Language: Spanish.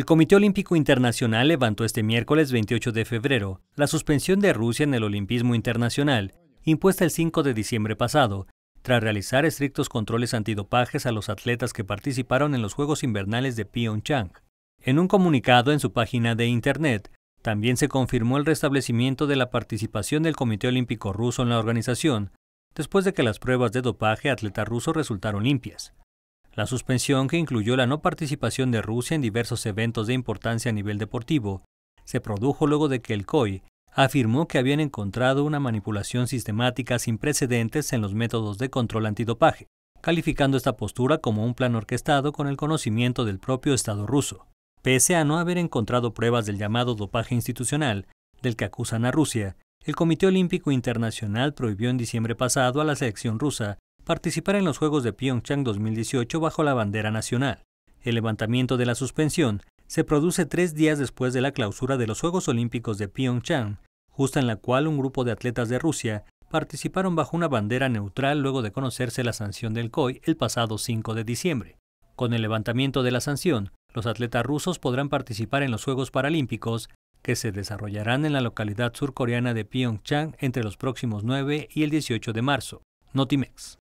El Comité Olímpico Internacional levantó este miércoles 28 de febrero la suspensión de Rusia en el olimpismo internacional, impuesta el 5 de diciembre pasado, tras realizar estrictos controles antidopajes a los atletas que participaron en los Juegos Invernales de Pyeongchang. En un comunicado en su página de Internet, también se confirmó el restablecimiento de la participación del Comité Olímpico Ruso en la organización, después de que las pruebas de dopaje atleta ruso resultaron limpias. La suspensión, que incluyó la no participación de Rusia en diversos eventos de importancia a nivel deportivo, se produjo luego de que el COI afirmó que habían encontrado una manipulación sistemática sin precedentes en los métodos de control antidopaje, calificando esta postura como un plan orquestado con el conocimiento del propio Estado ruso. Pese a no haber encontrado pruebas del llamado dopaje institucional, del que acusan a Rusia, el Comité Olímpico Internacional prohibió en diciembre pasado a la selección rusa participar en los Juegos de Pyeongchang 2018 bajo la bandera nacional. El levantamiento de la suspensión se produce tres días después de la clausura de los Juegos Olímpicos de Pyeongchang, justo en la cual un grupo de atletas de Rusia participaron bajo una bandera neutral luego de conocerse la sanción del COI el pasado 5 de diciembre. Con el levantamiento de la sanción, los atletas rusos podrán participar en los Juegos Paralímpicos que se desarrollarán en la localidad surcoreana de Pyeongchang entre los próximos 9 y el 18 de marzo. Notimex.